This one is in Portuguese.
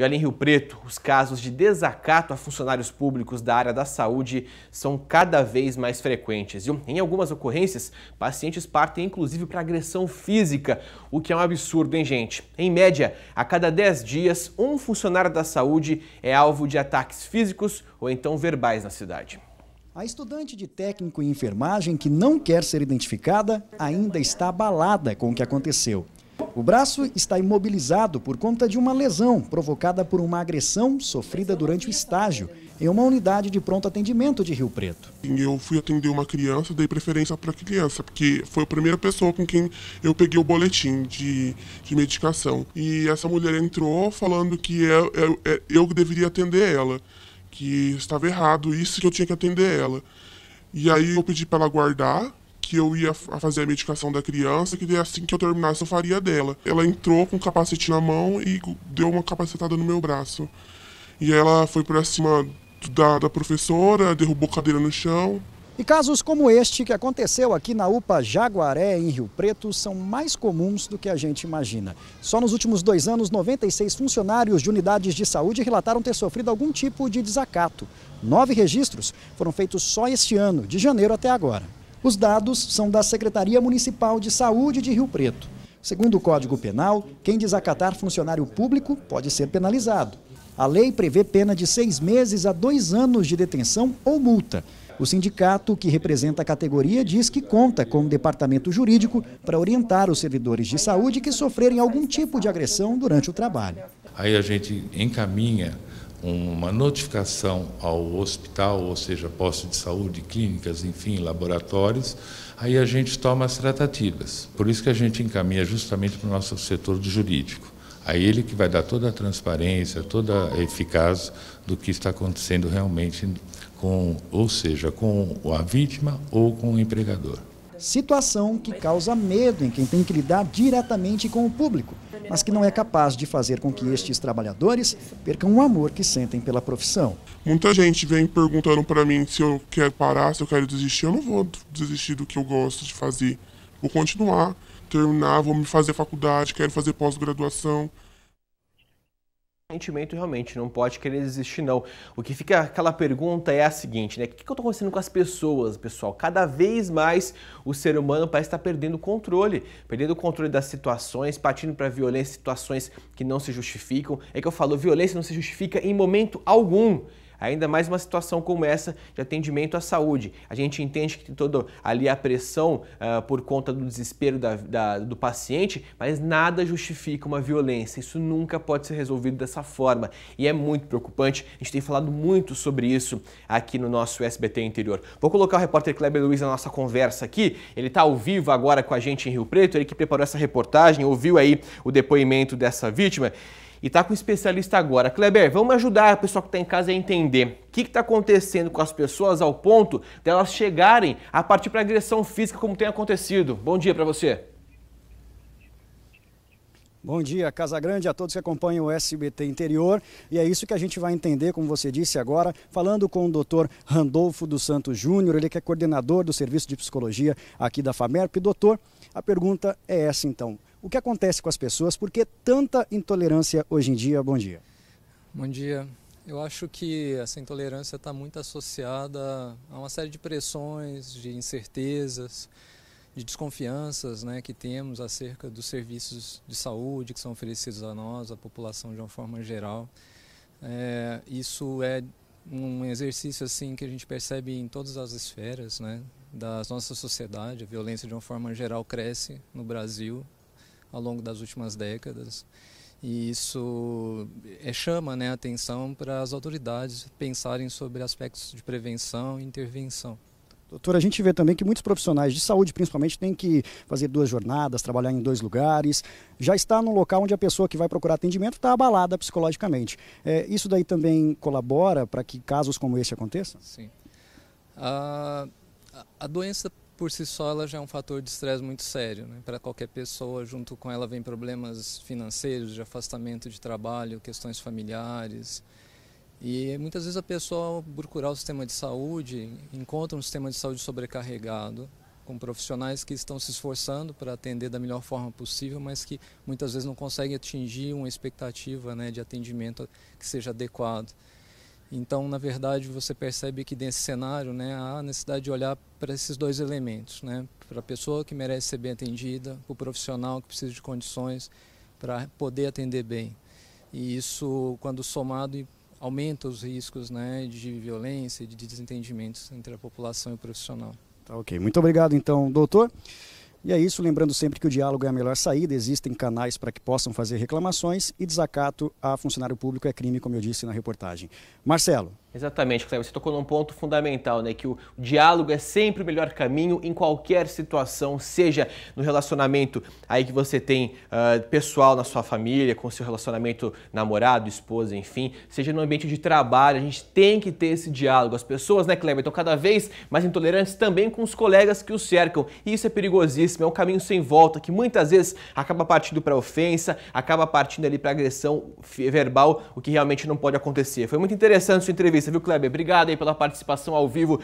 E ali em Rio Preto, os casos de desacato a funcionários públicos da área da saúde são cada vez mais frequentes. Em algumas ocorrências, pacientes partem inclusive para agressão física, o que é um absurdo, hein, gente? Em média, a cada 10 dias, um funcionário da saúde é alvo de ataques físicos ou então verbais na cidade. A estudante de técnico em enfermagem que não quer ser identificada ainda está abalada com o que aconteceu. O braço está imobilizado por conta de uma lesão provocada por uma agressão sofrida durante o estágio em uma unidade de pronto atendimento de Rio Preto. Eu fui atender uma criança, dei preferência para a criança, porque foi a primeira pessoa com quem eu peguei o boletim de, de medicação. E essa mulher entrou falando que eu, é, eu, é, é, eu deveria atender ela, que estava errado, isso que eu tinha que atender ela. E aí eu pedi para ela guardar que eu ia fazer a medicação da criança, que assim que eu terminasse eu faria dela. Ela entrou com o capacete na mão e deu uma capacetada no meu braço. E ela foi para cima da, da professora, derrubou a cadeira no chão. E casos como este que aconteceu aqui na UPA Jaguaré, em Rio Preto, são mais comuns do que a gente imagina. Só nos últimos dois anos, 96 funcionários de unidades de saúde relataram ter sofrido algum tipo de desacato. Nove registros foram feitos só este ano, de janeiro até agora. Os dados são da Secretaria Municipal de Saúde de Rio Preto. Segundo o Código Penal, quem desacatar funcionário público pode ser penalizado. A lei prevê pena de seis meses a dois anos de detenção ou multa. O sindicato, que representa a categoria, diz que conta com um departamento jurídico para orientar os servidores de saúde que sofrerem algum tipo de agressão durante o trabalho. Aí a gente encaminha uma notificação ao hospital, ou seja, posto de saúde, clínicas, enfim, laboratórios, aí a gente toma as tratativas. Por isso que a gente encaminha justamente para o nosso setor do jurídico. Aí ele que vai dar toda a transparência, toda a eficácia do que está acontecendo realmente com, ou seja, com a vítima ou com o empregador. Situação que causa medo em quem tem que lidar diretamente com o público mas que não é capaz de fazer com que estes trabalhadores percam o amor que sentem pela profissão. Muita gente vem perguntando para mim se eu quero parar, se eu quero desistir. Eu não vou desistir do que eu gosto de fazer. Vou continuar, terminar, vou me fazer faculdade, quero fazer pós-graduação sentimento realmente não pode querer desistir não. O que fica aquela pergunta é a seguinte, né? O que, que eu tô acontecendo com as pessoas, pessoal? Cada vez mais o ser humano parece estar perdendo o controle, perdendo o controle das situações, partindo para violência, situações que não se justificam. É que eu falo, violência não se justifica em momento algum. Ainda mais uma situação como essa de atendimento à saúde. A gente entende que tem toda ali a pressão uh, por conta do desespero da, da, do paciente, mas nada justifica uma violência. Isso nunca pode ser resolvido dessa forma e é muito preocupante. A gente tem falado muito sobre isso aqui no nosso SBT Interior. Vou colocar o repórter Kleber Luiz na nossa conversa aqui. Ele está ao vivo agora com a gente em Rio Preto, ele que preparou essa reportagem, ouviu aí o depoimento dessa vítima e está com um especialista agora. Kleber, vamos ajudar o pessoal que está em casa a entender o que está acontecendo com as pessoas ao ponto delas de chegarem a partir para agressão física, como tem acontecido. Bom dia para você. Bom dia, Casa Grande, a todos que acompanham o SBT Interior. E é isso que a gente vai entender, como você disse agora, falando com o doutor Randolfo dos Santos Júnior, ele que é coordenador do Serviço de Psicologia aqui da FAMERP. Doutor, a pergunta é essa então. O que acontece com as pessoas? Por que tanta intolerância hoje em dia? Bom dia. Bom dia. Eu acho que essa intolerância está muito associada a uma série de pressões, de incertezas, de desconfianças né, que temos acerca dos serviços de saúde que são oferecidos a nós, à população de uma forma geral. É, isso é um exercício assim que a gente percebe em todas as esferas né, da nossa sociedade. A violência de uma forma geral cresce no Brasil, ao longo das últimas décadas. E isso é, chama né, a atenção para as autoridades pensarem sobre aspectos de prevenção e intervenção. Doutor, a gente vê também que muitos profissionais de saúde, principalmente, têm que fazer duas jornadas, trabalhar em dois lugares. Já está no local onde a pessoa que vai procurar atendimento está abalada psicologicamente. É, isso daí também colabora para que casos como esse aconteçam? Sim. A, a doença por si só ela já é um fator de estresse muito sério né? para qualquer pessoa. Junto com ela vem problemas financeiros, de afastamento de trabalho, questões familiares. E muitas vezes a pessoa, ao procurar o sistema de saúde, encontra um sistema de saúde sobrecarregado, com profissionais que estão se esforçando para atender da melhor forma possível, mas que muitas vezes não conseguem atingir uma expectativa né, de atendimento que seja adequado. Então, na verdade, você percebe que nesse cenário né, há necessidade de olhar para esses dois elementos, né, para a pessoa que merece ser bem atendida, para o profissional que precisa de condições para poder atender bem. E isso, quando somado, aumenta os riscos né, de violência, de desentendimentos entre a população e o profissional. Tá ok. Muito obrigado, então, doutor. E é isso, lembrando sempre que o diálogo é a melhor saída, existem canais para que possam fazer reclamações e desacato a funcionário público é crime, como eu disse na reportagem. Marcelo. Exatamente, Cleber, você tocou num ponto fundamental, né? Que o diálogo é sempre o melhor caminho em qualquer situação, seja no relacionamento aí que você tem uh, pessoal na sua família, com seu relacionamento namorado, esposa, enfim, seja no ambiente de trabalho, a gente tem que ter esse diálogo. As pessoas, né, Cleber, estão cada vez mais intolerantes também com os colegas que o cercam, e isso é perigosíssimo é um caminho sem volta, que muitas vezes acaba partindo para ofensa, acaba partindo ali para agressão verbal, o que realmente não pode acontecer. Foi muito interessante a sua entrevista, viu, Kleber? Obrigado aí pela participação ao vivo